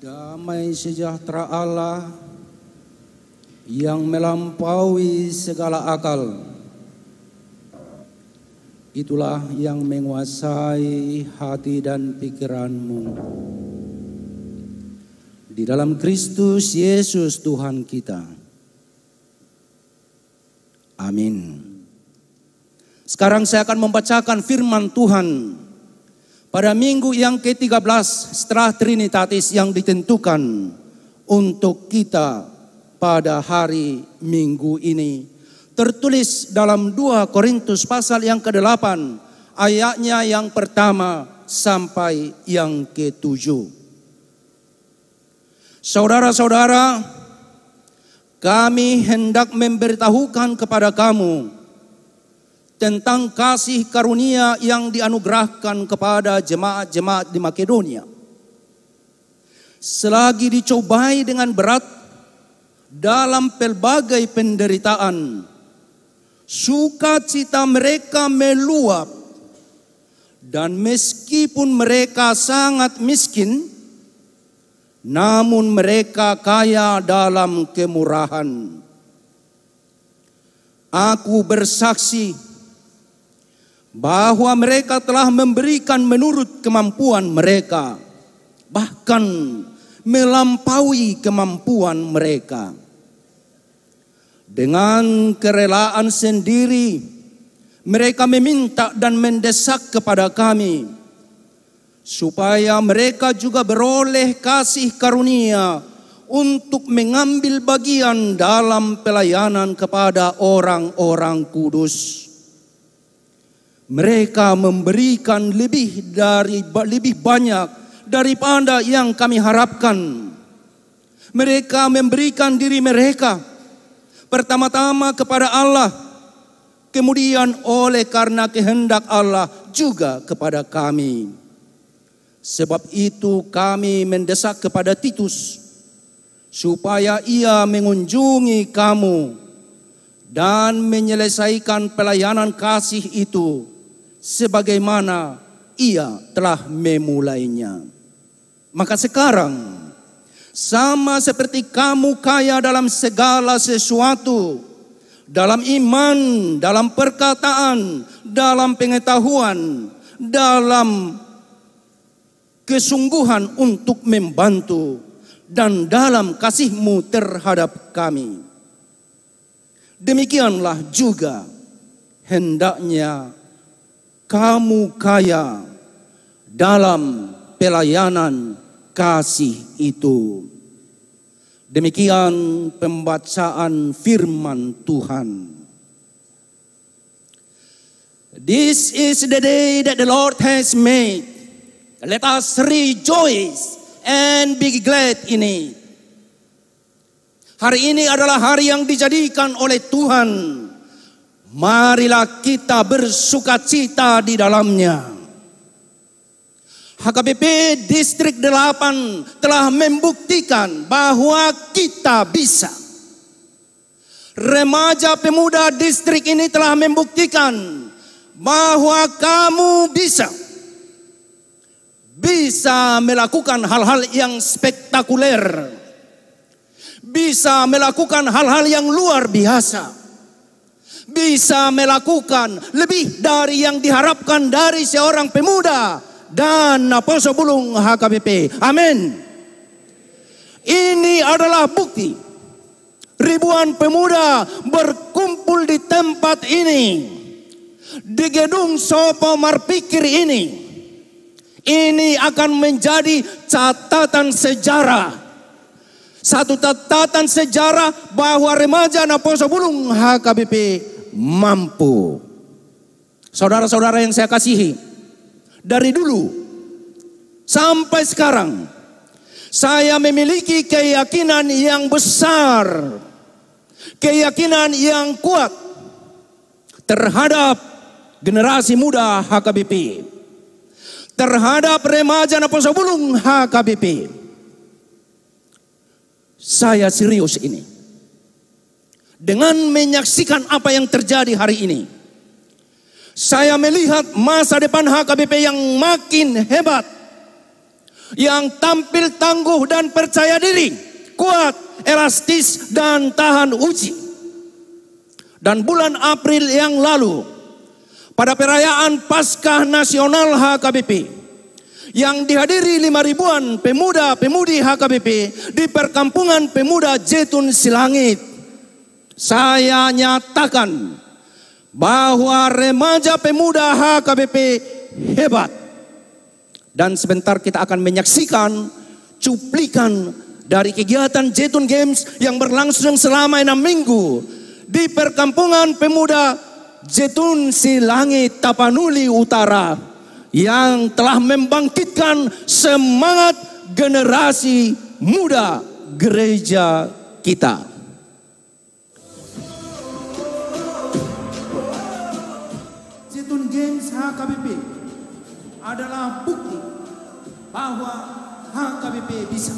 Damai sejahtera Allah yang melampaui segala akal. Itulah yang menguasai hati dan pikiranmu. Di dalam Kristus Yesus Tuhan kita. Amin. Sekarang saya akan membacakan firman Tuhan pada minggu yang ke-13 setelah Trinitatis yang ditentukan untuk kita pada hari minggu ini. Tertulis dalam 2 Korintus pasal yang ke-8 ayatnya yang pertama sampai yang ke-7. Saudara-saudara, kami hendak memberitahukan kepada kamu tentang kasih karunia yang dianugerahkan kepada jemaat-jemaat di Makedonia. Selagi dicobai dengan berat dalam pelbagai penderitaan, sukacita mereka meluap, dan meskipun mereka sangat miskin, namun mereka kaya dalam kemurahan. Aku bersaksi bahwa mereka telah memberikan menurut kemampuan mereka, bahkan melampaui kemampuan mereka. Dengan kerelaan sendiri, mereka meminta dan mendesak kepada kami supaya mereka juga beroleh kasih karunia untuk mengambil bagian dalam pelayanan kepada orang-orang kudus mereka memberikan lebih dari lebih banyak daripada yang kami harapkan. Mereka memberikan diri mereka pertama-tama kepada Allah, kemudian oleh karena kehendak Allah juga kepada kami. Sebab itu kami mendesak kepada Titus supaya ia mengunjungi kamu dan menyelesaikan pelayanan kasih itu sebagaimana ia telah memulainya. Maka sekarang, sama seperti kamu kaya dalam segala sesuatu, dalam iman, dalam perkataan, dalam pengetahuan, dalam kesungguhan untuk membantu, dan dalam kasihmu terhadap kami. Demikianlah juga hendaknya kamu kaya dalam pelayanan kasih itu. Demikian pembacaan firman Tuhan. This is the day that the Lord has made. Let us rejoice and be glad in it. Hari ini adalah hari yang dijadikan oleh Tuhan Marilah kita bersuka cita di dalamnya. HKBP Distrik 8 telah membuktikan bahwa kita bisa. Remaja pemuda distrik ini telah membuktikan bahwa kamu bisa. Bisa melakukan hal-hal yang spektakuler. Bisa melakukan hal-hal yang luar biasa bisa melakukan lebih dari yang diharapkan dari seorang pemuda dan Apostle Bulung HKBP. Amin. Ini adalah bukti ribuan pemuda berkumpul di tempat ini. Di gedung Sopo Marpikir ini. Ini akan menjadi catatan sejarah. Satu catatan sejarah bahwa remaja Naposo Bulung HKBP mampu. Saudara-saudara yang saya kasihi, dari dulu sampai sekarang, saya memiliki keyakinan yang besar, keyakinan yang kuat terhadap generasi muda HKBP, terhadap remaja Naposa Bulung HKBP. Saya serius ini dengan menyaksikan apa yang terjadi hari ini. Saya melihat masa depan HKBP yang makin hebat. Yang tampil tangguh dan percaya diri. Kuat, elastis, dan tahan uji. Dan bulan April yang lalu, pada perayaan Paskah Nasional HKBP, yang dihadiri lima ribuan pemuda-pemudi HKBP di perkampungan pemuda Jetun Silangit saya nyatakan bahwa remaja pemuda HKBP hebat. Dan sebentar kita akan menyaksikan cuplikan dari kegiatan Jetun Games yang berlangsung selama enam minggu di perkampungan pemuda Jetun Silangi Tapanuli Utara yang telah membangkitkan semangat generasi muda gereja kita. HKBP adalah bukti bahwa HKBP bisa.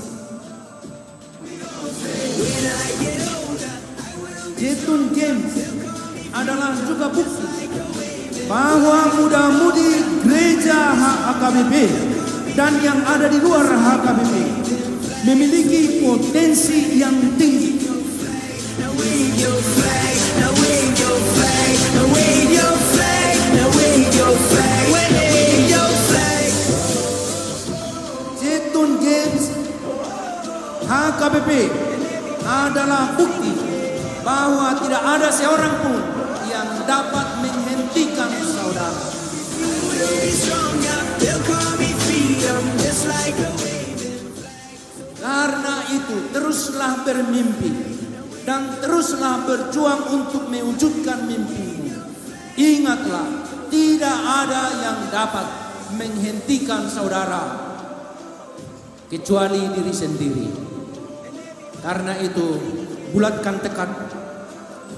Jetun Games adalah juga bukti bahwa muda-mudi gereja HKBP dan yang ada di luar HKBP memiliki potensi yang tinggi. KPP adalah bukti bahwa tidak ada seorang pun yang dapat menghentikan saudara. Karena itu teruslah bermimpi dan teruslah berjuang untuk mewujudkan mimpimu. Ingatlah, tidak ada yang dapat menghentikan saudara kecuali diri sendiri. Karena itu, bulatkan tekad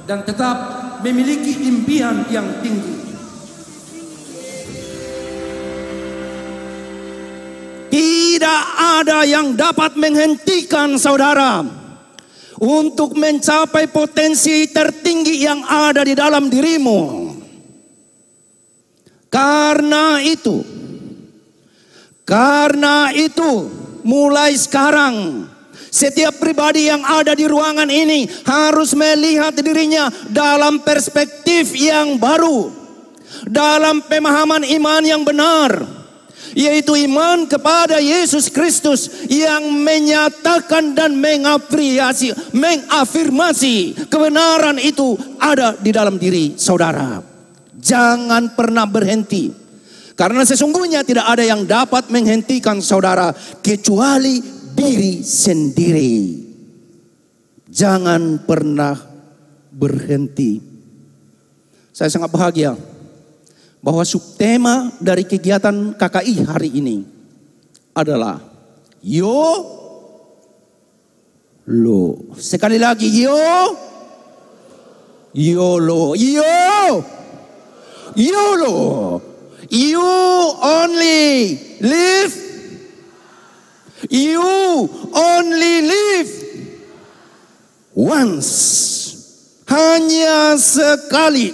dan tetap memiliki impian yang tinggi. Tidak ada yang dapat menghentikan saudara untuk mencapai potensi tertinggi yang ada di dalam dirimu. Karena itu, karena itu mulai sekarang setiap pribadi yang ada di ruangan ini harus melihat dirinya dalam perspektif yang baru. Dalam pemahaman iman yang benar. Yaitu iman kepada Yesus Kristus yang menyatakan dan mengapresiasi, mengafirmasi kebenaran itu ada di dalam diri saudara. Jangan pernah berhenti. Karena sesungguhnya tidak ada yang dapat menghentikan saudara kecuali diri sendiri. Jangan pernah berhenti. Saya sangat bahagia bahwa subtema dari kegiatan KKI hari ini adalah yo lo. Sekali lagi yo yo lo Yo. yo lo You only live You only live once. Hanya sekali.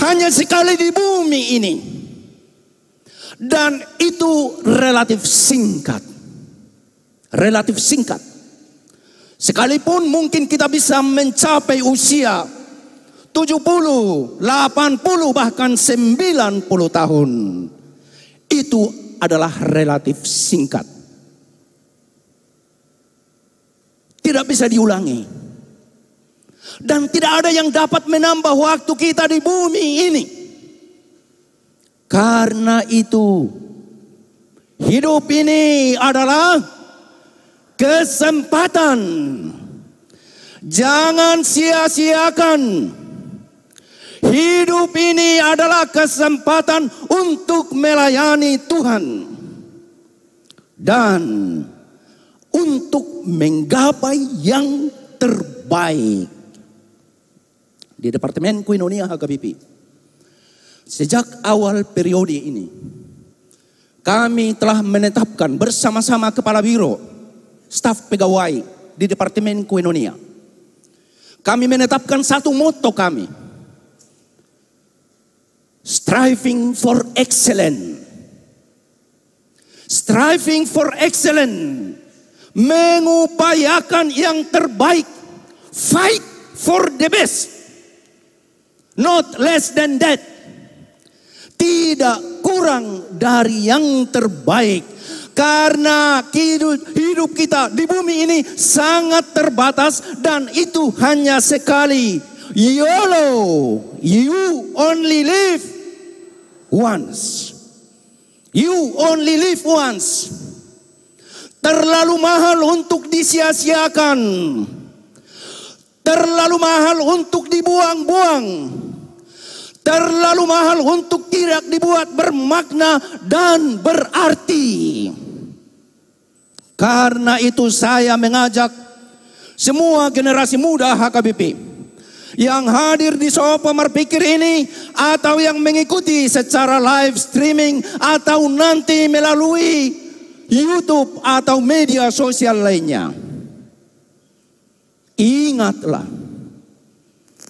Hanya sekali di bumi ini. Dan itu relatif singkat. Relatif singkat. Sekalipun mungkin kita bisa mencapai usia 70, 80 bahkan 90 tahun. Itu adalah relatif singkat. Tidak bisa diulangi. Dan tidak ada yang dapat menambah waktu kita di bumi ini. Karena itu, hidup ini adalah kesempatan. Jangan sia-siakan Hidup ini adalah kesempatan untuk melayani Tuhan. Dan untuk menggapai yang terbaik. Di Departemen Kuinonia HKBP. Sejak awal periode ini. Kami telah menetapkan bersama-sama Kepala Biro. Staf Pegawai di Departemen Kuinonia. Kami menetapkan satu moto kami Striving for excellence. Striving for excellence. Mengupayakan yang terbaik. Fight for the best. Not less than that. Tidak kurang dari yang terbaik. Karena hidup kita di bumi ini sangat terbatas dan itu hanya sekali. YOLO, you only live once. You only live once. Terlalu mahal untuk disia-siakan. Terlalu mahal untuk dibuang-buang. Terlalu mahal untuk tidak dibuat bermakna dan berarti. Karena itu saya mengajak semua generasi muda HKBP yang hadir di show pemerpikir ini atau yang mengikuti secara live streaming atau nanti melalui YouTube atau media sosial lainnya. Ingatlah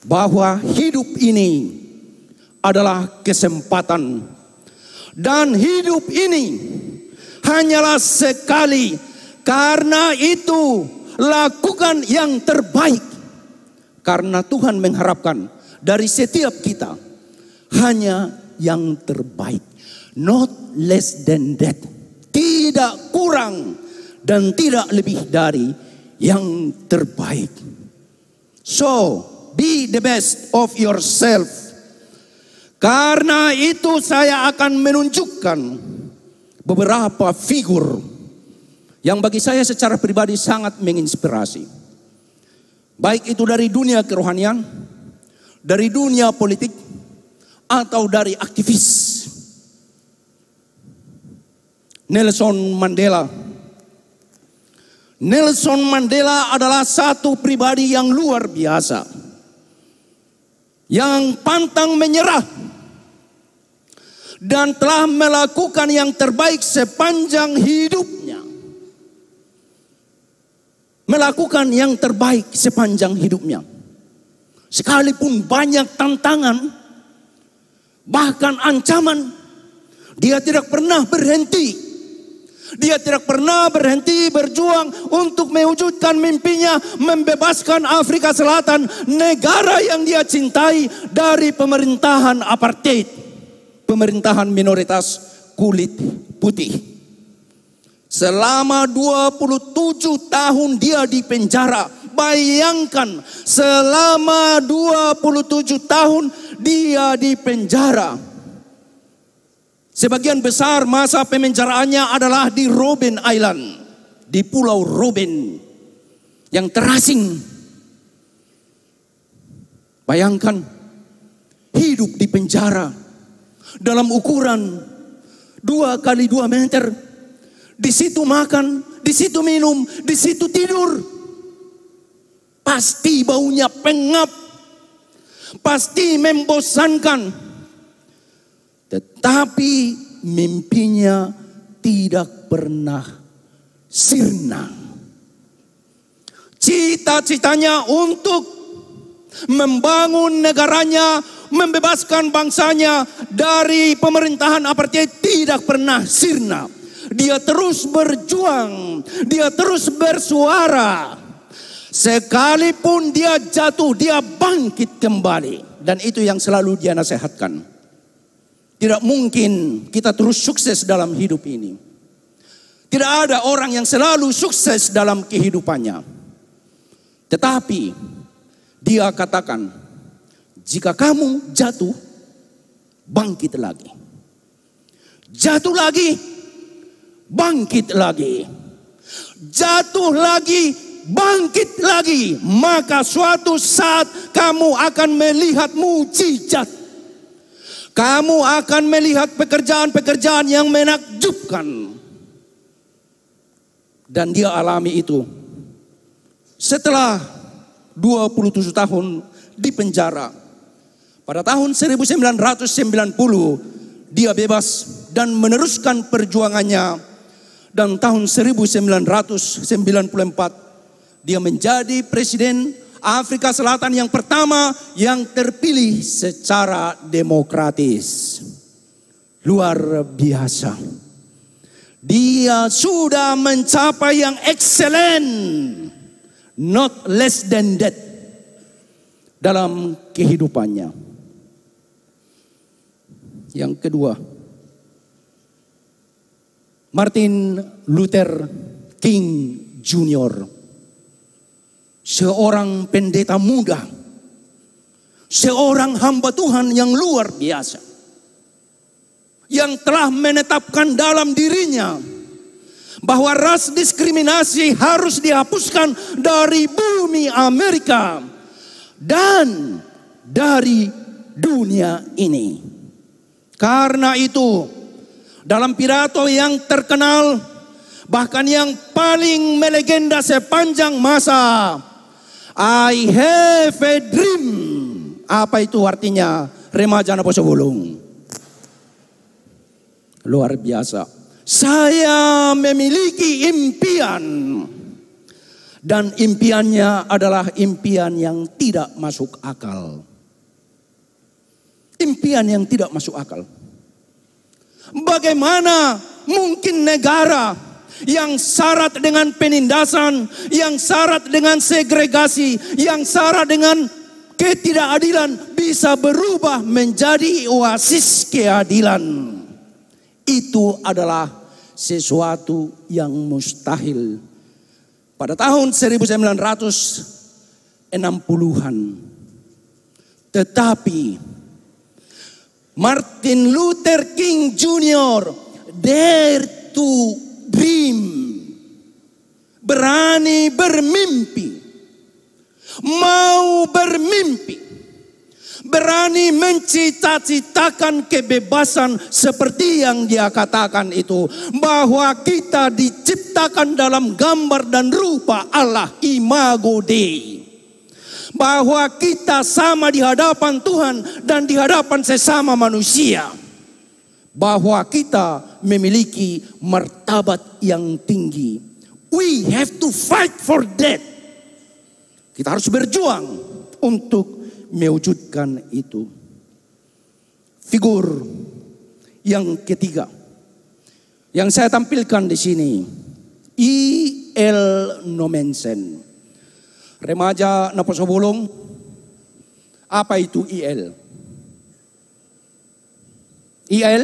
bahwa hidup ini adalah kesempatan dan hidup ini hanyalah sekali karena itu lakukan yang terbaik karena Tuhan mengharapkan dari setiap kita hanya yang terbaik. Not less than that. Tidak kurang dan tidak lebih dari yang terbaik. So, be the best of yourself. Karena itu saya akan menunjukkan beberapa figur yang bagi saya secara pribadi sangat menginspirasi. Baik itu dari dunia kerohanian, dari dunia politik, atau dari aktivis. Nelson Mandela. Nelson Mandela adalah satu pribadi yang luar biasa. Yang pantang menyerah. Dan telah melakukan yang terbaik sepanjang hidup melakukan yang terbaik sepanjang hidupnya. Sekalipun banyak tantangan, bahkan ancaman, dia tidak pernah berhenti. Dia tidak pernah berhenti berjuang untuk mewujudkan mimpinya membebaskan Afrika Selatan, negara yang dia cintai dari pemerintahan apartheid, pemerintahan minoritas kulit putih. Selama 27 tahun dia di penjara. Bayangkan selama 27 tahun dia di penjara. Sebagian besar masa pemenjaraannya adalah di Robin Island. Di pulau Robin Yang terasing. Bayangkan hidup di penjara. Dalam ukuran dua kali dua meter di situ makan, di situ minum, di situ tidur. Pasti baunya pengap. Pasti membosankan. Tetapi mimpinya tidak pernah sirna. Cita-citanya untuk membangun negaranya, membebaskan bangsanya dari pemerintahan apartheid tidak pernah sirna. Dia terus berjuang, dia terus bersuara. Sekalipun dia jatuh, dia bangkit kembali. Dan itu yang selalu dia nasihatkan. Tidak mungkin kita terus sukses dalam hidup ini. Tidak ada orang yang selalu sukses dalam kehidupannya. Tetapi dia katakan, jika kamu jatuh, bangkit lagi. Jatuh lagi, bangkit lagi. Jatuh lagi, bangkit lagi. Maka suatu saat kamu akan melihat mujizat. Kamu akan melihat pekerjaan-pekerjaan yang menakjubkan. Dan dia alami itu. Setelah 27 tahun di penjara. Pada tahun 1990 dia bebas dan meneruskan perjuangannya dan tahun 1994 dia menjadi presiden Afrika Selatan yang pertama yang terpilih secara demokratis. Luar biasa. Dia sudah mencapai yang excellent, not less than that dalam kehidupannya. Yang kedua, Martin Luther King Jr. Seorang pendeta muda. Seorang hamba Tuhan yang luar biasa. Yang telah menetapkan dalam dirinya bahwa ras diskriminasi harus dihapuskan dari bumi Amerika dan dari dunia ini. Karena itu, dalam pidato yang terkenal, bahkan yang paling melegenda sepanjang masa. I have a dream. Apa itu artinya? Remaja Naposo Bulung. Luar biasa. Saya memiliki impian. Dan impiannya adalah impian yang tidak masuk akal. Impian yang tidak masuk akal. Bagaimana mungkin negara yang syarat dengan penindasan, yang syarat dengan segregasi, yang syarat dengan ketidakadilan bisa berubah menjadi oasis keadilan? Itu adalah sesuatu yang mustahil. Pada tahun 1960-an. Tetapi Martin Luther King Jr. dare to dream. Berani bermimpi. Mau bermimpi. Berani mencita-citakan kebebasan seperti yang dia katakan itu. Bahwa kita diciptakan dalam gambar dan rupa Allah Imago Dei bahwa kita sama di hadapan Tuhan dan di hadapan sesama manusia. Bahwa kita memiliki martabat yang tinggi. We have to fight for that. Kita harus berjuang untuk mewujudkan itu. Figur yang ketiga yang saya tampilkan di sini, e L. Nomensen remaja na Apa itu IL? IL?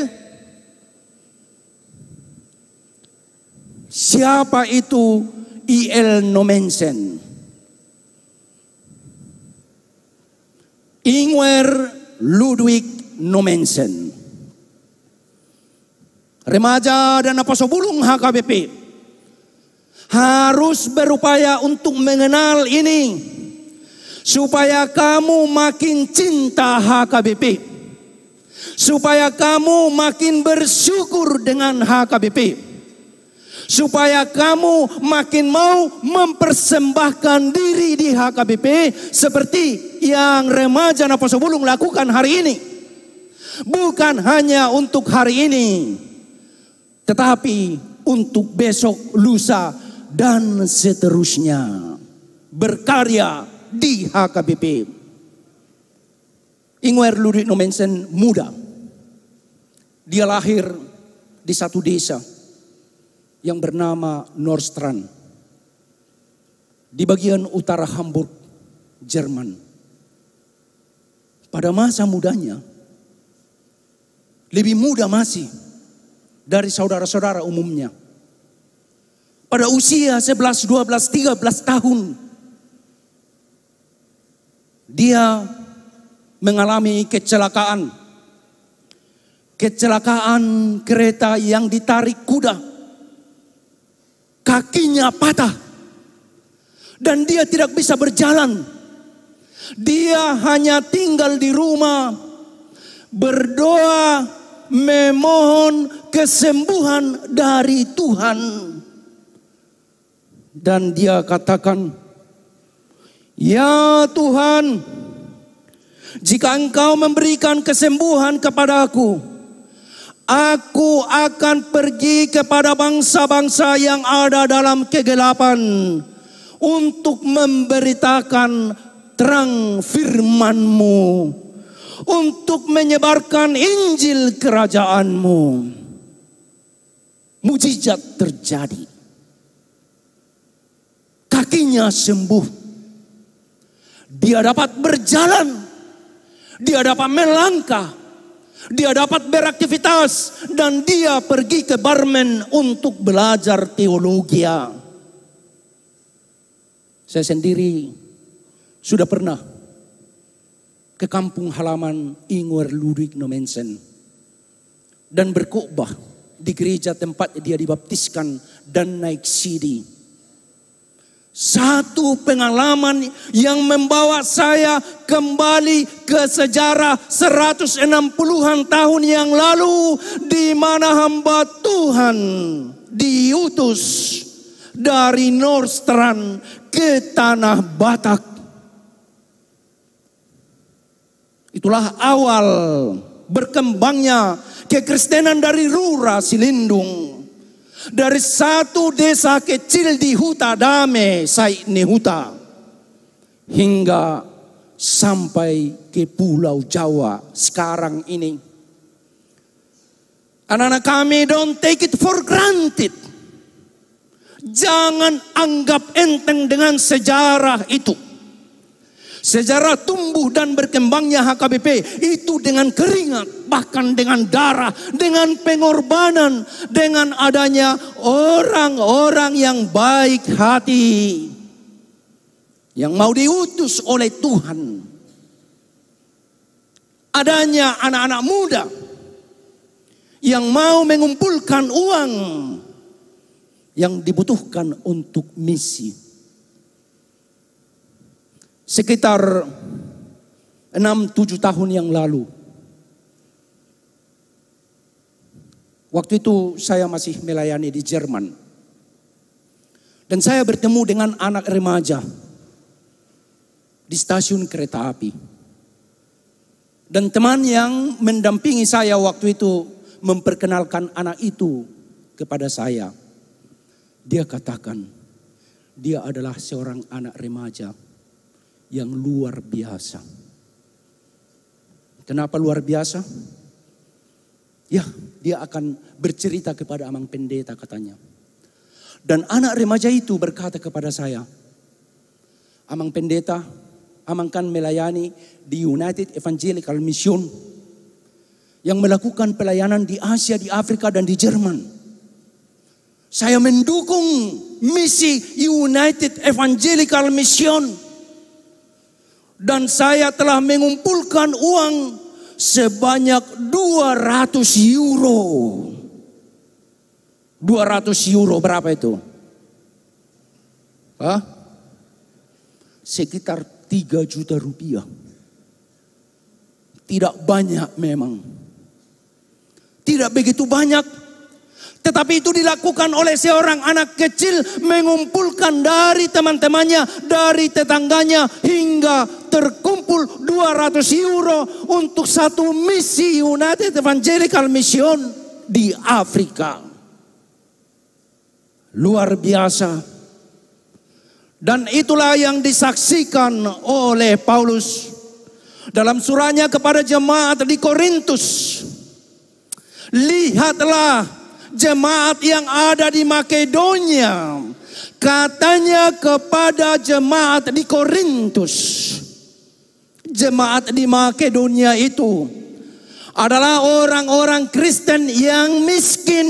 Siapa itu IL Nomensen? Ingwer Ludwig Nomensen. Remaja dan napasubulong HKBP harus berupaya untuk mengenal ini supaya kamu makin cinta HKBP supaya kamu makin bersyukur dengan HKBP supaya kamu makin mau mempersembahkan diri di HKBP seperti yang remaja Napas Bulung lakukan hari ini. Bukan hanya untuk hari ini, tetapi untuk besok, lusa, dan seterusnya. Berkarya di HKBP. Ingwer Ludwig Nomensen muda. Dia lahir di satu desa yang bernama Nordstrand. Di bagian utara Hamburg, Jerman. Pada masa mudanya, lebih muda masih dari saudara-saudara umumnya pada usia 11, 12, 13 tahun. Dia mengalami kecelakaan. Kecelakaan kereta yang ditarik kuda. Kakinya patah. Dan dia tidak bisa berjalan. Dia hanya tinggal di rumah. Berdoa memohon kesembuhan dari Tuhan dan dia katakan, "Ya Tuhan, jika Engkau memberikan kesembuhan kepada aku, aku akan pergi kepada bangsa-bangsa yang ada dalam kegelapan untuk memberitakan terang firman-Mu, untuk menyebarkan Injil KerajaanMu. Mujizat terjadi kakinya sembuh. Dia dapat berjalan. Dia dapat melangkah. Dia dapat beraktivitas dan dia pergi ke Barmen untuk belajar teologi. Saya sendiri sudah pernah ke kampung halaman Ingwer Ludwig Nomensen dan berkhotbah di gereja tempat dia dibaptiskan dan naik sidi. Satu pengalaman yang membawa saya kembali ke sejarah 160-an tahun yang lalu di mana hamba Tuhan diutus dari Nordstrand ke tanah Batak. Itulah awal berkembangnya kekristenan dari Rura Silindung. Dari satu desa kecil di Huta Dame, Saidne Huta. Hingga sampai ke Pulau Jawa sekarang ini. Anak-anak kami don't take it for granted. Jangan anggap enteng dengan sejarah itu. Sejarah tumbuh dan berkembangnya HKBP itu dengan keringat, bahkan dengan darah, dengan pengorbanan, dengan adanya orang-orang yang baik hati yang mau diutus oleh Tuhan. Adanya anak-anak muda yang mau mengumpulkan uang yang dibutuhkan untuk misi sekitar 6-7 tahun yang lalu. Waktu itu saya masih melayani di Jerman. Dan saya bertemu dengan anak remaja di stasiun kereta api. Dan teman yang mendampingi saya waktu itu memperkenalkan anak itu kepada saya. Dia katakan, dia adalah seorang anak remaja yang luar biasa. Kenapa luar biasa? Ya, dia akan bercerita kepada Amang Pendeta katanya. Dan anak remaja itu berkata kepada saya, Amang Pendeta, Amang kan melayani di United Evangelical Mission yang melakukan pelayanan di Asia, di Afrika, dan di Jerman. Saya mendukung misi United Evangelical Mission dan saya telah mengumpulkan uang sebanyak 200 euro. 200 euro berapa itu? Hah? Sekitar 3 juta rupiah. Tidak banyak memang. Tidak begitu banyak. Tetapi itu dilakukan oleh seorang anak kecil mengumpulkan dari teman-temannya, dari tetangganya hingga Hingga terkumpul 200 euro untuk satu misi United Evangelical Mission di Afrika. Luar biasa. Dan itulah yang disaksikan oleh Paulus dalam suratnya kepada jemaat di Korintus. Lihatlah jemaat yang ada di Makedonia katanya kepada jemaat di Korintus, jemaat di Makedonia itu adalah orang-orang Kristen yang miskin,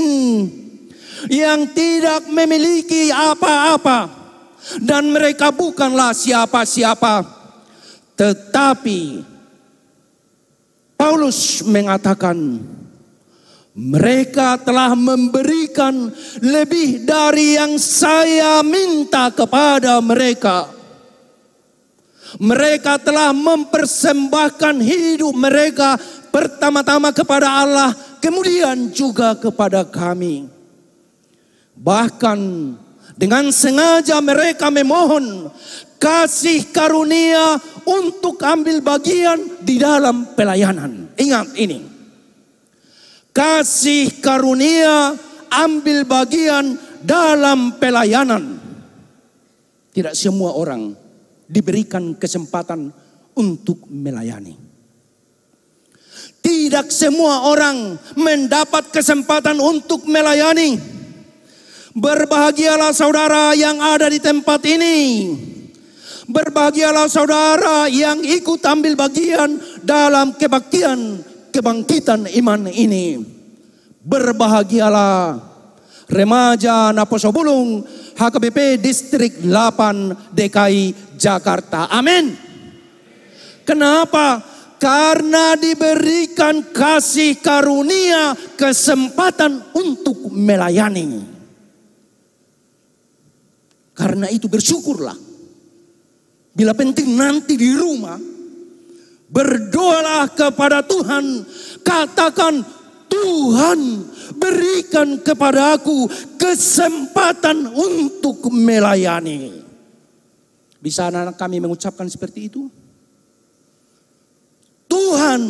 yang tidak memiliki apa-apa, dan mereka bukanlah siapa-siapa. Tetapi Paulus mengatakan, mereka telah memberikan lebih dari yang saya minta kepada mereka. Mereka telah mempersembahkan hidup mereka pertama-tama kepada Allah, kemudian juga kepada kami. Bahkan dengan sengaja mereka memohon kasih karunia untuk ambil bagian di dalam pelayanan. Ingat ini kasih karunia ambil bagian dalam pelayanan. Tidak semua orang diberikan kesempatan untuk melayani. Tidak semua orang mendapat kesempatan untuk melayani. Berbahagialah saudara yang ada di tempat ini. Berbahagialah saudara yang ikut ambil bagian dalam kebaktian kebangkitan iman ini. Berbahagialah remaja Naposo Bulung HKBP Distrik 8 DKI Jakarta. Amin. Kenapa? Karena diberikan kasih karunia kesempatan untuk melayani. Karena itu bersyukurlah. Bila penting nanti di rumah Berdoalah kepada Tuhan, katakan Tuhan berikan kepada aku kesempatan untuk melayani. Bisa anak-anak kami mengucapkan seperti itu? Tuhan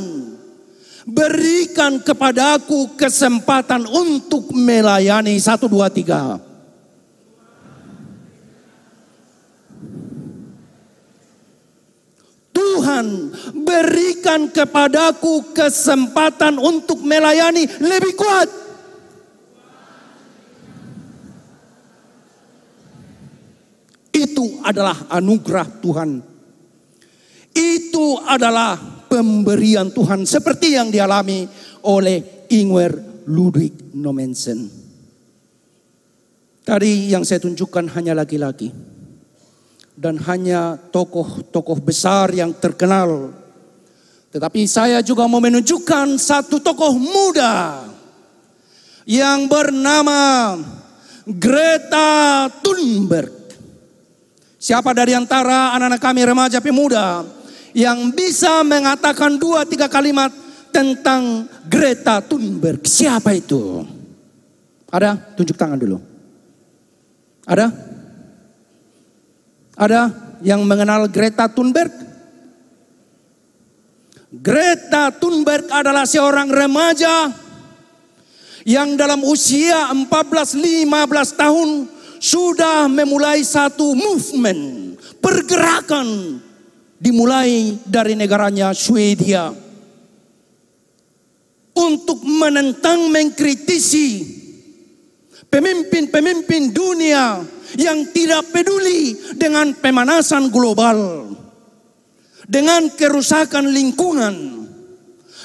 berikan kepada aku kesempatan untuk melayani. Satu, dua, tiga. Tuhan berikan kepadaku kesempatan untuk melayani lebih kuat. Itu adalah anugerah Tuhan. Itu adalah pemberian Tuhan seperti yang dialami oleh Ingwer Ludwig Nomensen. Tadi yang saya tunjukkan hanya laki-laki dan hanya tokoh-tokoh besar yang terkenal. Tetapi saya juga mau menunjukkan satu tokoh muda yang bernama Greta Thunberg. Siapa dari antara anak-anak kami remaja pemuda yang bisa mengatakan dua tiga kalimat tentang Greta Thunberg? Siapa itu? Ada? Tunjuk tangan dulu. Ada? Ada yang mengenal Greta Thunberg? Greta Thunberg adalah seorang remaja yang dalam usia 14-15 tahun sudah memulai satu movement, pergerakan dimulai dari negaranya Swedia untuk menentang mengkritisi pemimpin-pemimpin dunia yang tidak peduli dengan pemanasan global, dengan kerusakan lingkungan,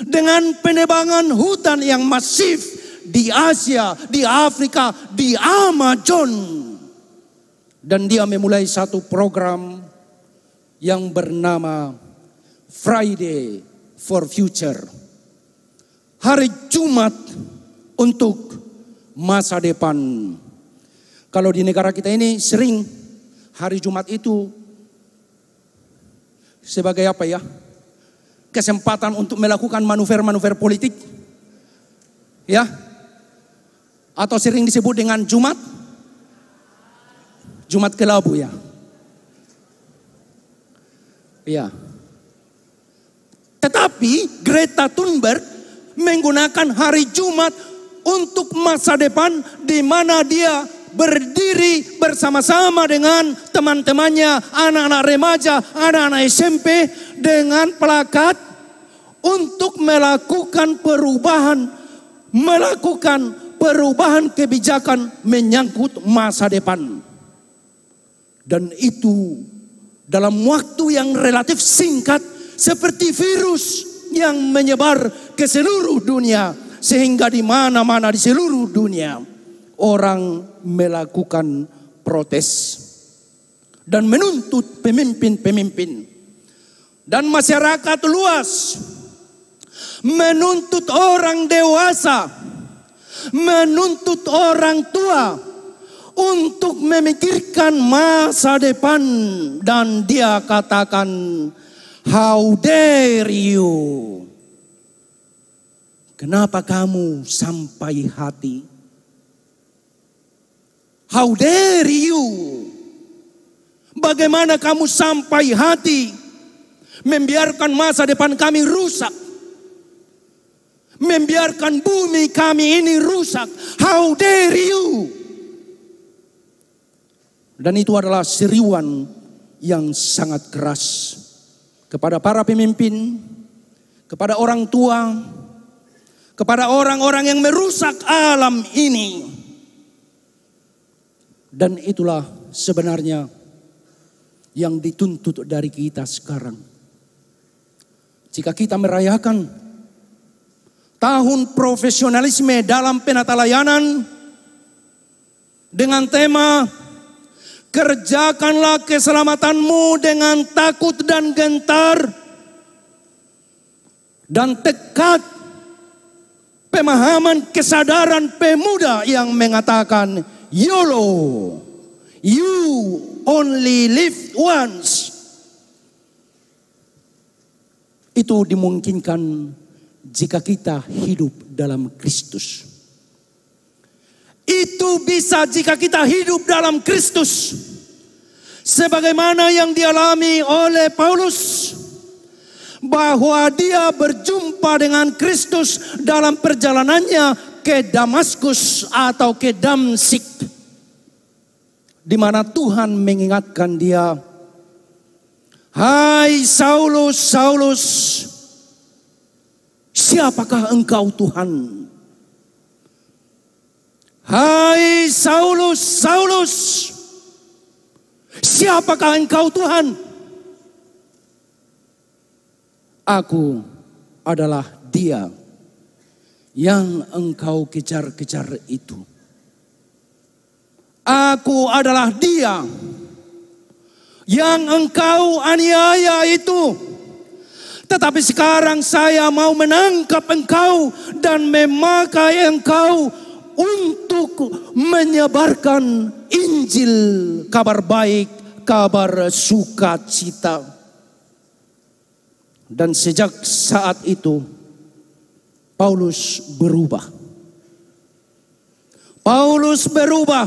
dengan penebangan hutan yang masif di Asia, di Afrika, di Amazon. Dan dia memulai satu program yang bernama Friday for Future. Hari Jumat untuk masa depan kalau di negara kita ini sering hari Jumat itu sebagai apa ya? Kesempatan untuk melakukan manuver-manuver politik. Ya. Atau sering disebut dengan Jumat Jumat kelabu ya. ya. Tetapi Greta Thunberg menggunakan hari Jumat untuk masa depan di mana dia berdiri bersama-sama dengan teman-temannya, anak-anak remaja, anak-anak SMP dengan pelakat untuk melakukan perubahan, melakukan perubahan kebijakan menyangkut masa depan. Dan itu dalam waktu yang relatif singkat seperti virus yang menyebar ke seluruh dunia sehingga di mana-mana di seluruh dunia orang melakukan protes dan menuntut pemimpin-pemimpin dan masyarakat luas menuntut orang dewasa menuntut orang tua untuk memikirkan masa depan dan dia katakan how dare you Kenapa kamu sampai hati How dare you? Bagaimana kamu sampai hati membiarkan masa depan kami rusak? Membiarkan bumi kami ini rusak. How dare you? Dan itu adalah seruan yang sangat keras kepada para pemimpin, kepada orang tua, kepada orang-orang yang merusak alam ini dan itulah sebenarnya yang dituntut dari kita sekarang. Jika kita merayakan tahun profesionalisme dalam penata layanan dengan tema kerjakanlah keselamatanmu dengan takut dan gentar dan tekad pemahaman kesadaran pemuda yang mengatakan YOLO. You only live once. Itu dimungkinkan jika kita hidup dalam Kristus. Itu bisa jika kita hidup dalam Kristus. Sebagaimana yang dialami oleh Paulus bahwa dia berjumpa dengan Kristus dalam perjalanannya ke Damaskus atau ke Damsik di mana Tuhan mengingatkan dia Hai Saulus Saulus siapakah engkau Tuhan Hai Saulus Saulus siapakah engkau Tuhan Aku adalah dia yang engkau kejar-kejar itu. Aku adalah dia yang engkau aniaya itu. Tetapi sekarang saya mau menangkap engkau dan memakai engkau untuk menyebarkan Injil, kabar baik, kabar sukacita. Dan sejak saat itu, Paulus berubah. Paulus berubah.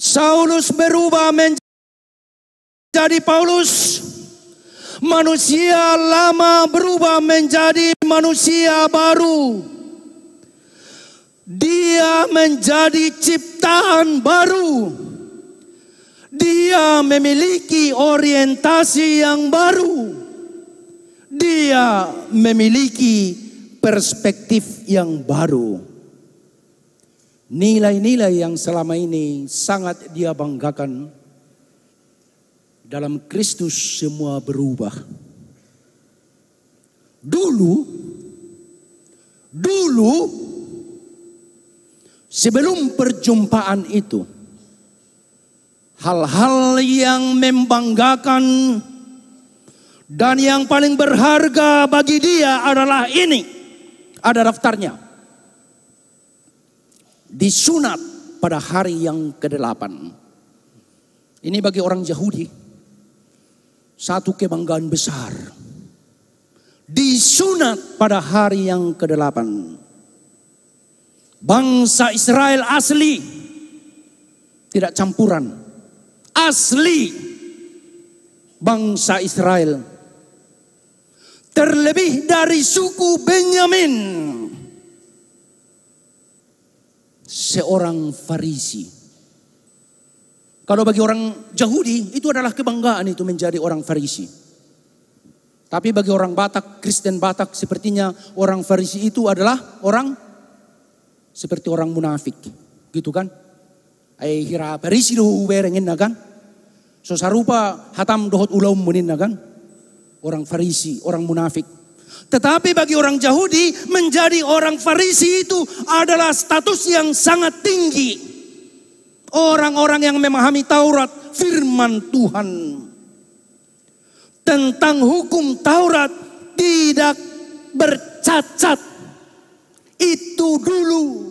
Saulus berubah menjadi Paulus. Manusia lama berubah menjadi manusia baru. Dia menjadi ciptaan baru. Dia memiliki orientasi yang baru. Dia memiliki perspektif yang baru. Nilai-nilai yang selama ini sangat dia banggakan. Dalam Kristus semua berubah. Dulu, dulu sebelum perjumpaan itu, hal-hal yang membanggakan dan yang paling berharga bagi dia adalah ini. Ada daftarnya. Disunat pada hari yang ke-8. Ini bagi orang Yahudi. Satu kebanggaan besar. Disunat pada hari yang ke-8. Bangsa Israel asli. Tidak campuran. Asli. Bangsa Israel terlebih dari suku Benyamin. Seorang Farisi. Kalau bagi orang Yahudi itu adalah kebanggaan itu menjadi orang Farisi. Tapi bagi orang Batak, Kristen Batak sepertinya orang Farisi itu adalah orang seperti orang munafik. Gitu kan? Ai eh, hira Farisi lu berengin kan? So sarupa hatam dohot ulau menin kan? orang Farisi, orang munafik. Tetapi bagi orang Yahudi menjadi orang Farisi itu adalah status yang sangat tinggi. Orang-orang yang memahami Taurat, firman Tuhan tentang hukum Taurat tidak bercacat. Itu dulu.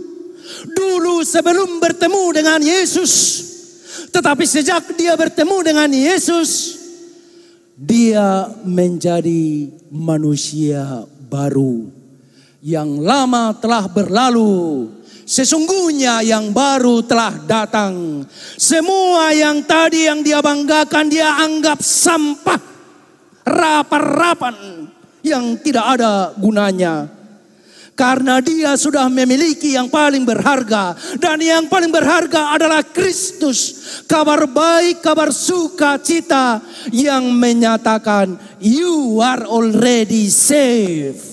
Dulu sebelum bertemu dengan Yesus. Tetapi sejak dia bertemu dengan Yesus, dia menjadi manusia baru. Yang lama telah berlalu, sesungguhnya yang baru telah datang. Semua yang tadi yang dia banggakan dia anggap sampah, rapa-rapan yang tidak ada gunanya. Karena dia sudah memiliki yang paling berharga. Dan yang paling berharga adalah Kristus. Kabar baik, kabar sukacita yang menyatakan you are already saved.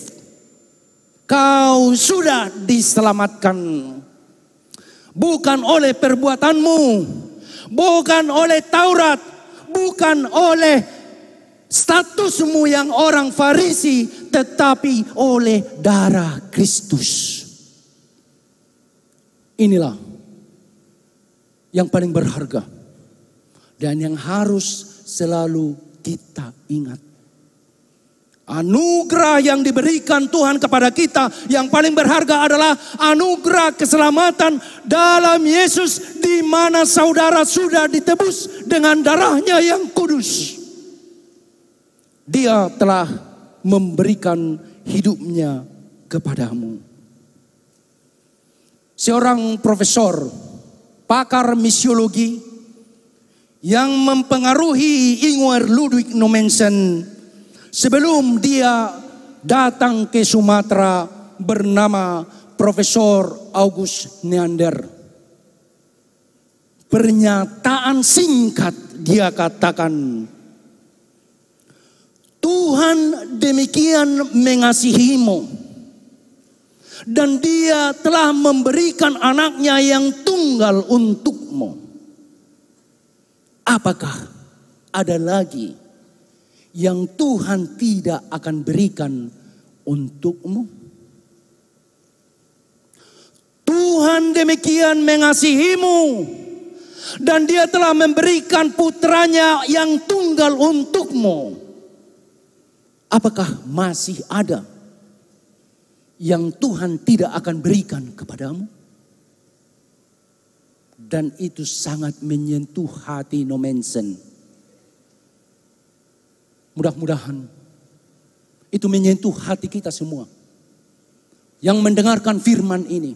Kau sudah diselamatkan. Bukan oleh perbuatanmu. Bukan oleh Taurat. Bukan oleh statusmu yang orang Farisi, tetapi oleh darah Kristus. Inilah yang paling berharga dan yang harus selalu kita ingat. Anugerah yang diberikan Tuhan kepada kita yang paling berharga adalah anugerah keselamatan dalam Yesus di mana saudara sudah ditebus dengan darahnya yang kudus. Dia telah memberikan hidupnya kepadamu. Seorang profesor, pakar misiologi yang mempengaruhi Ingwer Ludwig Nomensen sebelum dia datang ke Sumatera bernama Profesor August Neander. Pernyataan singkat dia katakan, Tuhan demikian mengasihimu. Dan dia telah memberikan anaknya yang tunggal untukmu. Apakah ada lagi yang Tuhan tidak akan berikan untukmu? Tuhan demikian mengasihimu dan dia telah memberikan putranya yang tunggal untukmu Apakah masih ada yang Tuhan tidak akan berikan kepadamu? Dan itu sangat menyentuh hati Nomensen. Mudah-mudahan itu menyentuh hati kita semua. Yang mendengarkan firman ini.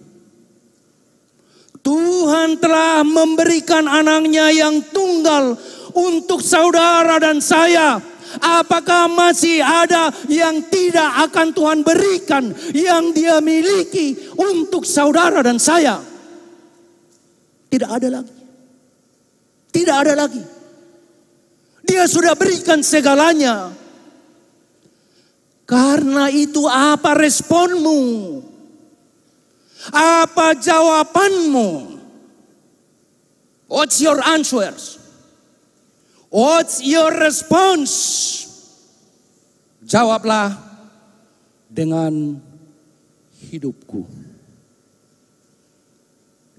Tuhan telah memberikan anaknya yang tunggal untuk saudara dan saya Apakah masih ada yang tidak akan Tuhan berikan yang dia miliki untuk saudara dan saya? Tidak ada lagi. Tidak ada lagi. Dia sudah berikan segalanya. Karena itu apa responmu? Apa jawabanmu? What's your answers? What's your response? Jawablah dengan hidupku.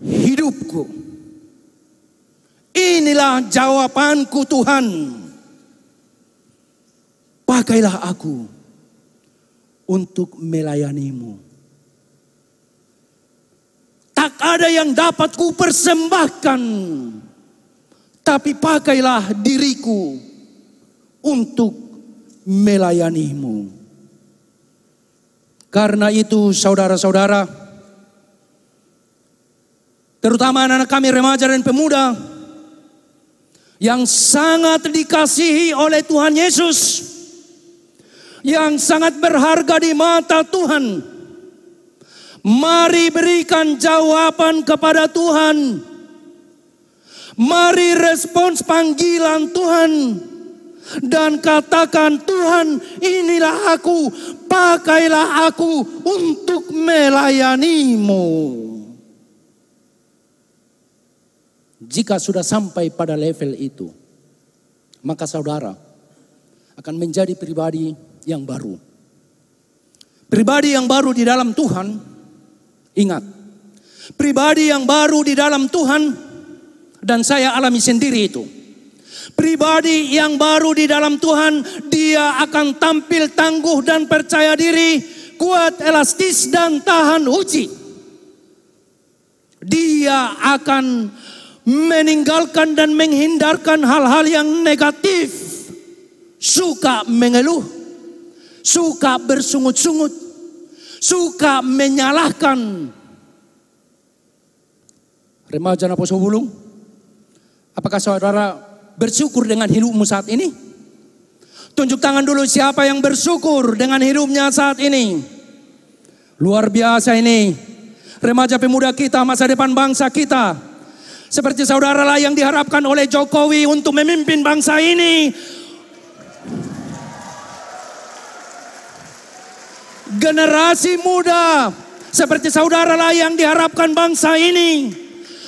Hidupku. Inilah jawabanku Tuhan. Pakailah aku untuk melayanimu. Tak ada yang dapat ku persembahkan tapi pakailah diriku untuk melayanimu. Karena itu saudara-saudara, terutama anak-anak kami remaja dan pemuda, yang sangat dikasihi oleh Tuhan Yesus, yang sangat berharga di mata Tuhan. Mari berikan jawaban kepada Tuhan Mari respons panggilan Tuhan. Dan katakan Tuhan inilah aku, pakailah aku untuk melayanimu. Jika sudah sampai pada level itu, maka saudara akan menjadi pribadi yang baru. Pribadi yang baru di dalam Tuhan, ingat. Pribadi yang baru di dalam Tuhan, dan saya alami sendiri itu. Pribadi yang baru di dalam Tuhan, dia akan tampil tangguh dan percaya diri, kuat, elastis, dan tahan uji. Dia akan meninggalkan dan menghindarkan hal-hal yang negatif, suka mengeluh, suka bersungut-sungut, suka menyalahkan. Remaja napa Apakah saudara bersyukur dengan hidupmu saat ini? Tunjuk tangan dulu siapa yang bersyukur dengan hidupnya saat ini. Luar biasa ini. Remaja pemuda kita, masa depan bangsa kita. Seperti saudara lah yang diharapkan oleh Jokowi untuk memimpin bangsa ini. Generasi muda seperti saudara lah yang diharapkan bangsa ini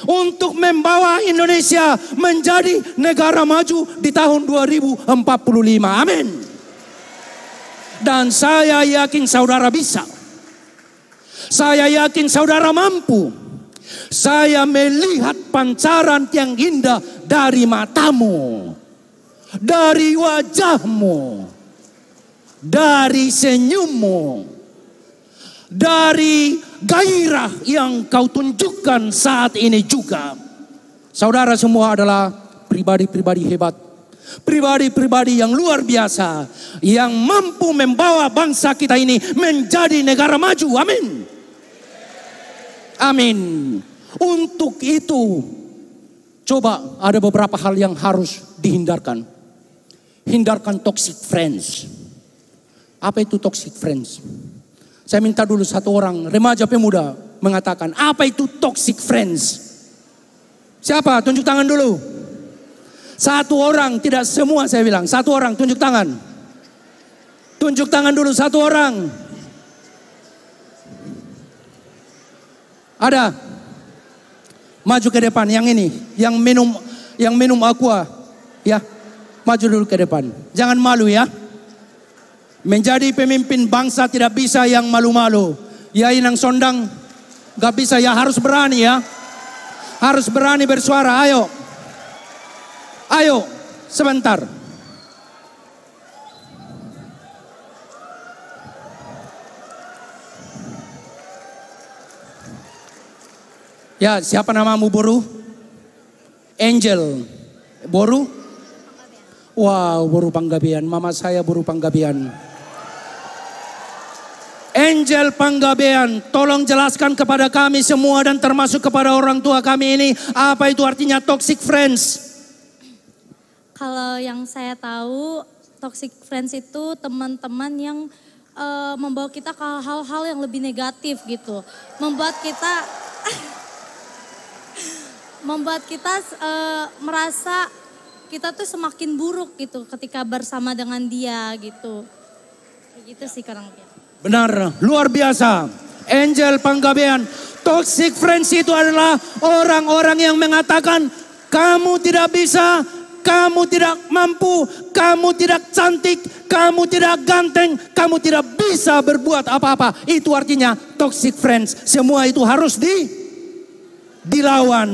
untuk membawa Indonesia menjadi negara maju di tahun 2045. Amin. Dan saya yakin saudara bisa. Saya yakin saudara mampu. Saya melihat pancaran yang indah dari matamu, dari wajahmu, dari senyummu, dari gairah yang kau tunjukkan saat ini juga. Saudara semua adalah pribadi-pribadi hebat. Pribadi-pribadi yang luar biasa. Yang mampu membawa bangsa kita ini menjadi negara maju. Amin. Amin. Untuk itu, coba ada beberapa hal yang harus dihindarkan. Hindarkan toxic friends. Apa itu toxic friends? Saya minta dulu satu orang, remaja pemuda, mengatakan, apa itu toxic friends? Siapa? Tunjuk tangan dulu. Satu orang, tidak semua saya bilang. Satu orang, tunjuk tangan. Tunjuk tangan dulu, satu orang. Ada. Maju ke depan, yang ini. Yang minum yang minum aqua. Ya, maju dulu ke depan. Jangan malu ya. Menjadi pemimpin bangsa tidak bisa yang malu-malu. Ya inang sondang, gak bisa ya harus berani ya. Harus berani bersuara, ayo. Ayo, sebentar. Ya, siapa namamu Boru? Angel. Boru? Wow, Boru Panggabian. Mama saya Boru Panggabian. Angel Panggabean, tolong jelaskan kepada kami semua dan termasuk kepada orang tua kami ini, apa itu artinya toxic friends? Kalau yang saya tahu, toxic friends itu teman-teman yang uh, membawa kita ke hal-hal yang lebih negatif gitu. Membuat kita membuat kita uh, merasa kita tuh semakin buruk gitu ketika bersama dengan dia gitu. Kayak gitu ya. sih kurang Benar, luar biasa. Angel Panggabean. Toxic friends itu adalah orang-orang yang mengatakan kamu tidak bisa, kamu tidak mampu, kamu tidak cantik, kamu tidak ganteng, kamu tidak bisa berbuat apa-apa. Itu artinya toxic friends. Semua itu harus di dilawan.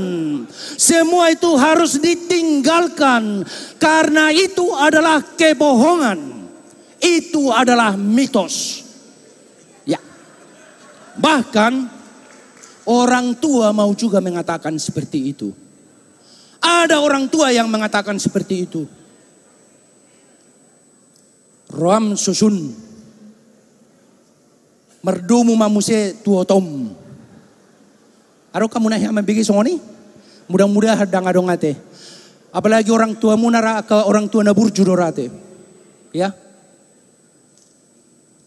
Semua itu harus ditinggalkan karena itu adalah kebohongan. Itu adalah mitos. Bahkan orang tua mau juga mengatakan seperti itu. Ada orang tua yang mengatakan seperti itu. Ram susun. Merdumu mamuse tuotom. Aro kamu nahi ama bigi songoni? Mudah-mudahan hadang adong ate. Apalagi orang tua munara ke orang tua nabur judorate. Ya.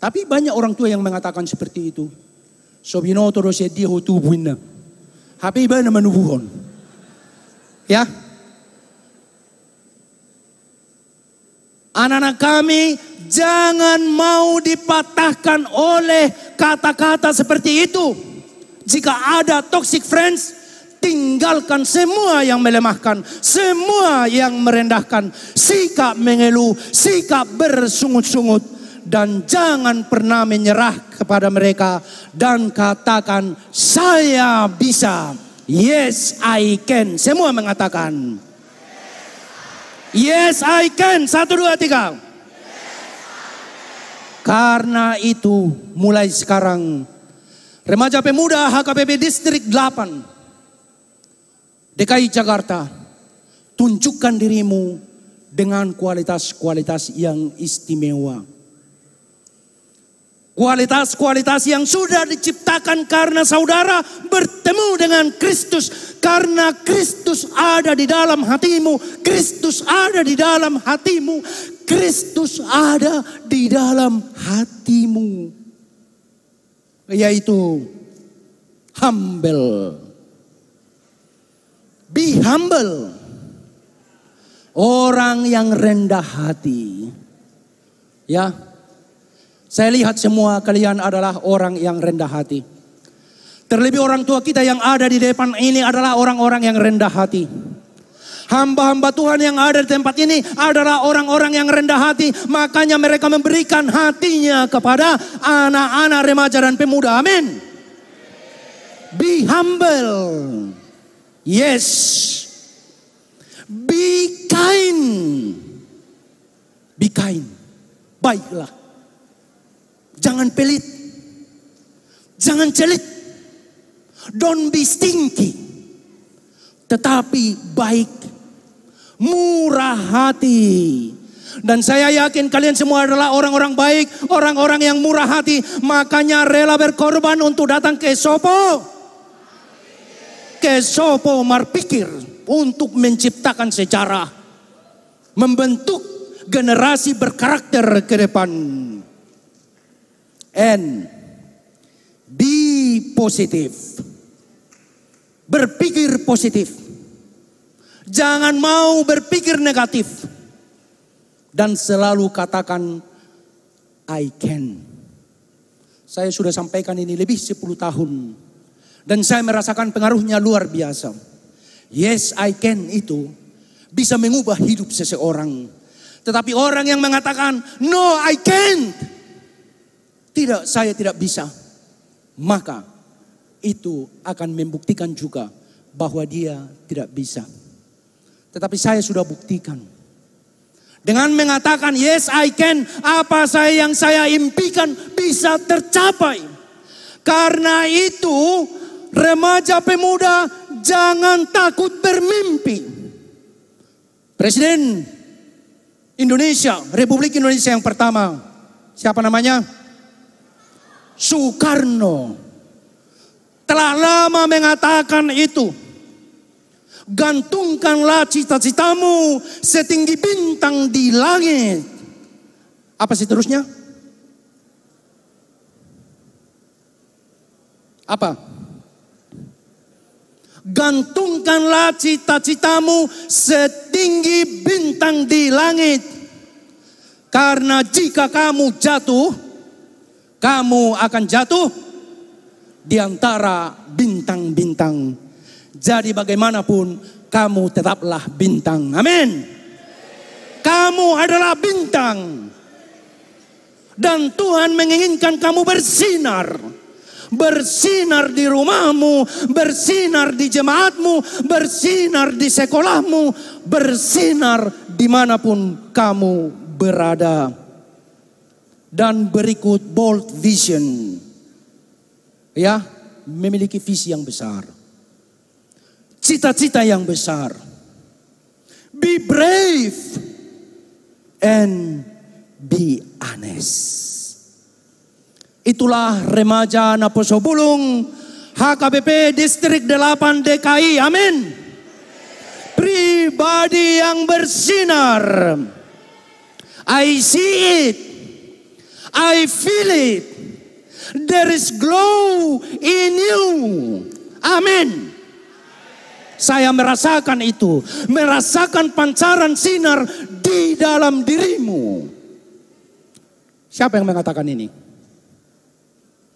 Tapi banyak orang tua yang mengatakan seperti itu sobinoto se di hotu buinna. Hape iba Ya. Anak-anak kami jangan mau dipatahkan oleh kata-kata seperti itu. Jika ada toxic friends, tinggalkan semua yang melemahkan, semua yang merendahkan, sikap mengeluh, sikap bersungut-sungut dan jangan pernah menyerah kepada mereka dan katakan saya bisa. Yes I can. Semua mengatakan. Yes I can. Satu dua tiga. Karena itu mulai sekarang remaja pemuda HKPB Distrik 8 DKI Jakarta tunjukkan dirimu dengan kualitas-kualitas yang istimewa. Kualitas-kualitas yang sudah diciptakan karena saudara bertemu dengan Kristus. Karena Kristus ada di dalam hatimu. Kristus ada di dalam hatimu. Kristus ada di dalam hatimu. Yaitu humble. Be humble. Orang yang rendah hati. Ya, saya lihat semua kalian adalah orang yang rendah hati. Terlebih orang tua kita yang ada di depan ini adalah orang-orang yang rendah hati. Hamba-hamba Tuhan yang ada di tempat ini adalah orang-orang yang rendah hati. Makanya mereka memberikan hatinya kepada anak-anak remaja dan pemuda. Amin. Be humble. Yes. Be kind. Be kind. Baiklah. Jangan pelit. Jangan celit. Don't be stinky. Tetapi baik. Murah hati. Dan saya yakin kalian semua adalah orang-orang baik, orang-orang yang murah hati. Makanya rela berkorban untuk datang ke Sopo. Ke Sopo marpikir untuk menciptakan sejarah. Membentuk generasi berkarakter ke depan and be positif. Berpikir positif. Jangan mau berpikir negatif. Dan selalu katakan I can. Saya sudah sampaikan ini lebih 10 tahun. Dan saya merasakan pengaruhnya luar biasa. Yes I can itu bisa mengubah hidup seseorang. Tetapi orang yang mengatakan no I can't tidak saya tidak bisa. Maka itu akan membuktikan juga bahwa dia tidak bisa. Tetapi saya sudah buktikan. Dengan mengatakan yes I can, apa saya yang saya impikan bisa tercapai. Karena itu remaja pemuda jangan takut bermimpi. Presiden Indonesia, Republik Indonesia yang pertama, siapa namanya? Soekarno telah lama mengatakan itu. Gantungkanlah cita-citamu setinggi bintang di langit. Apa sih terusnya? Apa? Gantungkanlah cita-citamu setinggi bintang di langit. Karena jika kamu jatuh, kamu akan jatuh di antara bintang-bintang. Jadi bagaimanapun kamu tetaplah bintang. Amin. Kamu adalah bintang. Dan Tuhan menginginkan kamu bersinar. Bersinar di rumahmu, bersinar di jemaatmu, bersinar di sekolahmu, bersinar dimanapun kamu berada dan berikut bold vision. Ya, memiliki visi yang besar. Cita-cita yang besar. Be brave and be honest. Itulah remaja Naposo Bulung HKBP Distrik 8 DKI. Amin. Pribadi yang bersinar. I see it. I feel it. There is glow in you. Amin. Saya merasakan itu, merasakan pancaran sinar di dalam dirimu. Siapa yang mengatakan ini?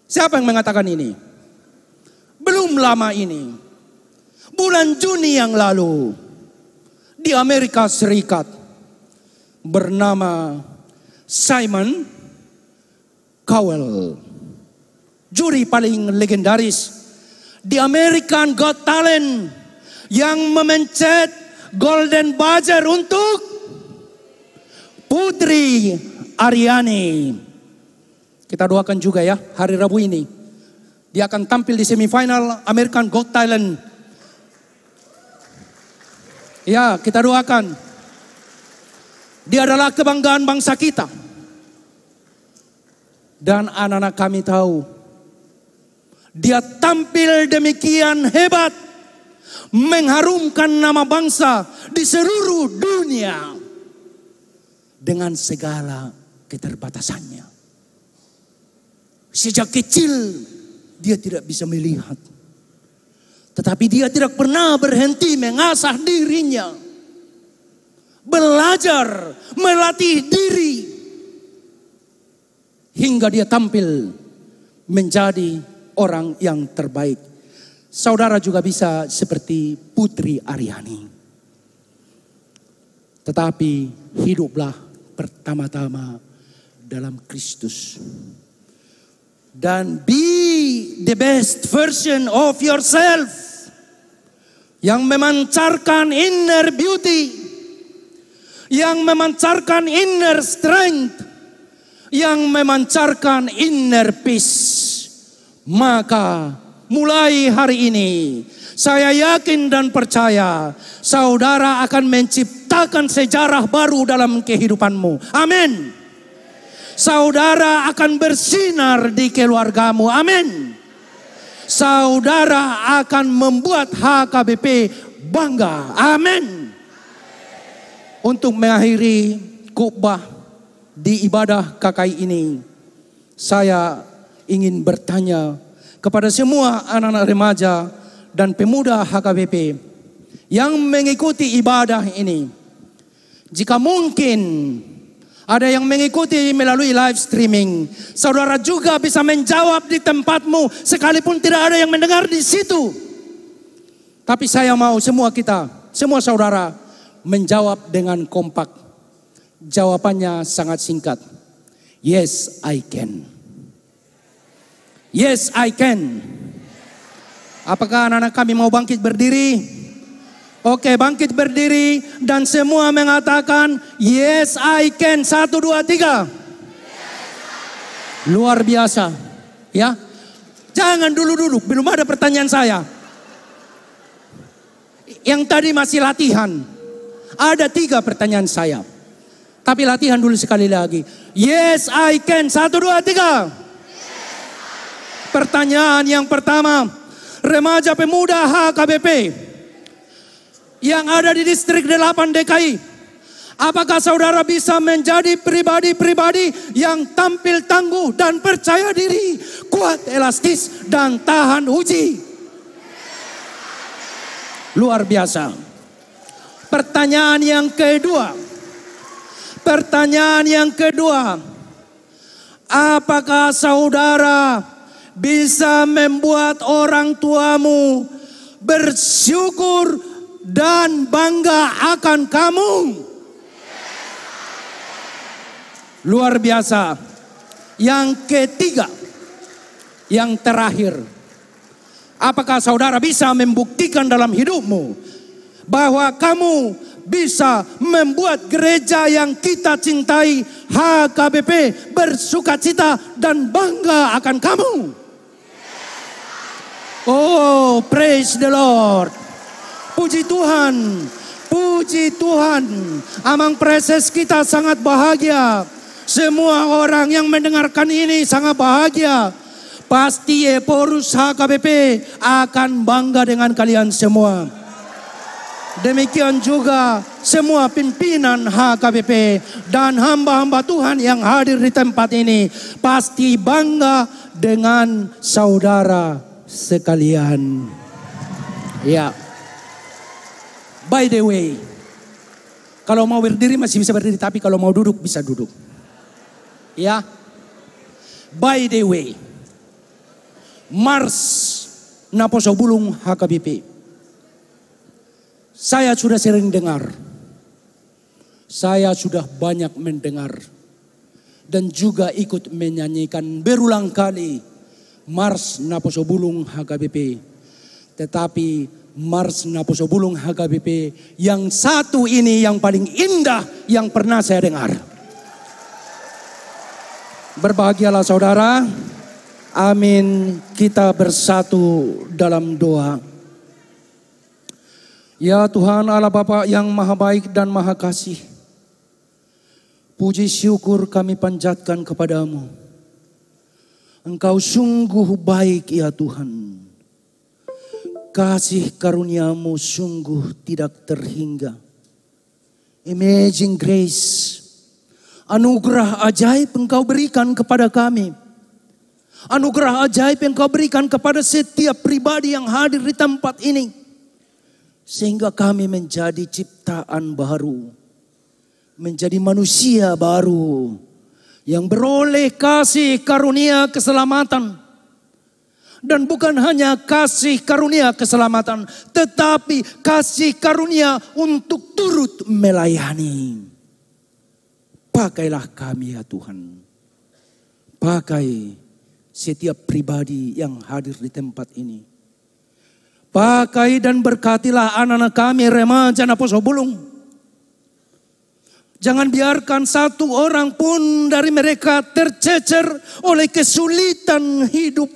Siapa yang mengatakan ini? Belum lama ini, bulan Juni yang lalu, di Amerika Serikat, bernama Simon Cowell. Juri paling legendaris di American Got Talent yang memencet golden buzzer untuk Putri Ariani. Kita doakan juga ya hari Rabu ini. Dia akan tampil di semifinal American Got Talent. Ya, kita doakan. Dia adalah kebanggaan bangsa kita. Dan anak-anak kami tahu, dia tampil demikian hebat, mengharumkan nama bangsa di seluruh dunia dengan segala keterbatasannya. Sejak kecil dia tidak bisa melihat. Tetapi dia tidak pernah berhenti mengasah dirinya. Belajar, melatih diri hingga dia tampil menjadi orang yang terbaik. Saudara juga bisa seperti Putri Ariani. Tetapi hiduplah pertama-tama dalam Kristus. Dan be the best version of yourself. Yang memancarkan inner beauty. Yang memancarkan inner strength yang memancarkan inner peace. Maka mulai hari ini saya yakin dan percaya saudara akan menciptakan sejarah baru dalam kehidupanmu. Amin. Saudara akan bersinar di keluargamu. Amin. Saudara akan membuat HKBP bangga. Amin. Untuk mengakhiri khotbah di ibadah KKI ini. Saya ingin bertanya kepada semua anak-anak remaja dan pemuda HKBP yang mengikuti ibadah ini. Jika mungkin ada yang mengikuti melalui live streaming, saudara juga bisa menjawab di tempatmu sekalipun tidak ada yang mendengar di situ. Tapi saya mau semua kita, semua saudara menjawab dengan kompak Jawabannya sangat singkat. Yes, I can. Yes, I can. Apakah anak-anak kami mau bangkit berdiri? Oke, bangkit berdiri dan semua mengatakan, "Yes, I can." Satu, dua, tiga. Luar biasa, ya. Jangan dulu dulu, belum ada pertanyaan saya. Yang tadi masih latihan, ada tiga pertanyaan saya. Tapi latihan dulu sekali lagi. Yes, I can. Satu, dua, tiga. Pertanyaan yang pertama. Remaja pemuda HKBP. Yang ada di distrik 8 DKI. Apakah saudara bisa menjadi pribadi-pribadi yang tampil tangguh dan percaya diri. Kuat, elastis, dan tahan uji. Luar biasa. Pertanyaan yang kedua Pertanyaan yang kedua, apakah saudara bisa membuat orang tuamu bersyukur dan bangga akan kamu? Luar biasa. Yang ketiga, yang terakhir, apakah saudara bisa membuktikan dalam hidupmu bahwa kamu bisa membuat gereja yang kita cintai HKBP bersuka cita dan bangga akan kamu. Oh, praise the Lord. Puji Tuhan. Puji Tuhan. Amang preses kita sangat bahagia. Semua orang yang mendengarkan ini sangat bahagia. Pasti Eporus HKBP akan bangga dengan kalian semua. Demikian juga semua pimpinan HKBP dan hamba-hamba Tuhan yang hadir di tempat ini pasti bangga dengan saudara sekalian. Ya. By the way, kalau mau berdiri masih bisa berdiri, tapi kalau mau duduk bisa duduk. Ya. By the way, Mars Naposo Bulung HKBP saya sudah sering dengar. Saya sudah banyak mendengar. Dan juga ikut menyanyikan berulang kali. Mars Naposo Bulung HKBP. Tetapi Mars Naposo Bulung HKBP yang satu ini yang paling indah yang pernah saya dengar. Berbahagialah saudara. Amin. Kita bersatu dalam doa. Ya Tuhan Allah Bapa yang maha baik dan maha kasih. Puji syukur kami panjatkan kepadamu. Engkau sungguh baik ya Tuhan. Kasih karuniamu sungguh tidak terhingga. Amazing grace. Anugerah ajaib engkau berikan kepada kami. Anugerah ajaib yang kau berikan kepada setiap pribadi yang hadir di tempat ini sehingga kami menjadi ciptaan baru. Menjadi manusia baru. Yang beroleh kasih karunia keselamatan. Dan bukan hanya kasih karunia keselamatan. Tetapi kasih karunia untuk turut melayani. Pakailah kami ya Tuhan. Pakai setiap pribadi yang hadir di tempat ini Pakai dan berkatilah anak-anak kami remaja dan poso bulung. Jangan biarkan satu orang pun dari mereka tercecer oleh kesulitan hidup.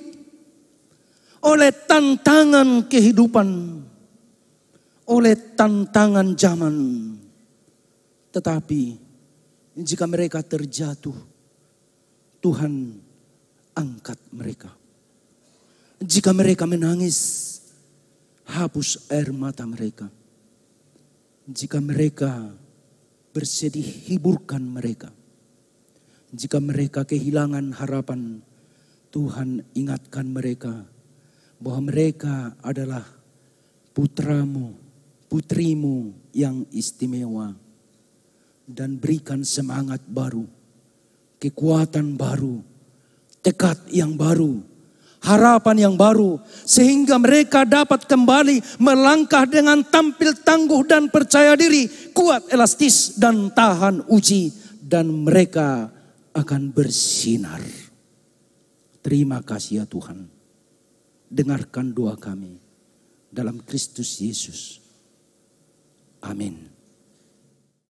Oleh tantangan kehidupan. Oleh tantangan zaman. Tetapi jika mereka terjatuh, Tuhan angkat mereka. Jika mereka menangis, hapus air mata mereka. Jika mereka bersedih, hiburkan mereka. Jika mereka kehilangan harapan, Tuhan ingatkan mereka bahwa mereka adalah putramu, putrimu yang istimewa. Dan berikan semangat baru, kekuatan baru, tekad yang baru, harapan yang baru, sehingga mereka dapat kembali melangkah dengan tampil tangguh dan percaya diri, kuat, elastis, dan tahan uji, dan mereka akan bersinar. Terima kasih ya Tuhan, dengarkan doa kami dalam Kristus Yesus. Amin.